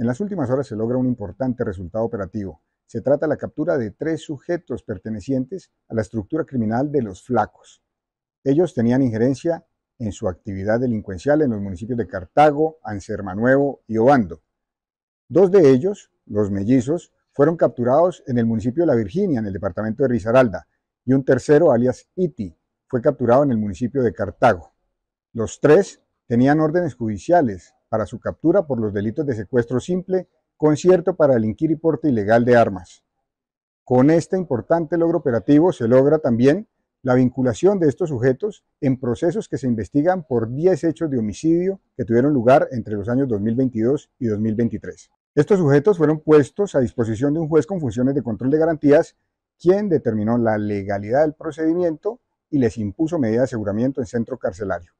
En las últimas horas se logra un importante resultado operativo. Se trata de la captura de tres sujetos pertenecientes a la estructura criminal de los flacos. Ellos tenían injerencia en su actividad delincuencial en los municipios de Cartago, Ansermanuevo y Obando. Dos de ellos, los mellizos, fueron capturados en el municipio de La Virginia, en el departamento de Risaralda, y un tercero, alias Iti, fue capturado en el municipio de Cartago. Los tres tenían órdenes judiciales para su captura por los delitos de secuestro simple, concierto para el y porte ilegal de armas. Con este importante logro operativo se logra también la vinculación de estos sujetos en procesos que se investigan por 10 hechos de homicidio que tuvieron lugar entre los años 2022 y 2023. Estos sujetos fueron puestos a disposición de un juez con funciones de control de garantías, quien determinó la legalidad del procedimiento y les impuso medidas de aseguramiento en centro carcelario.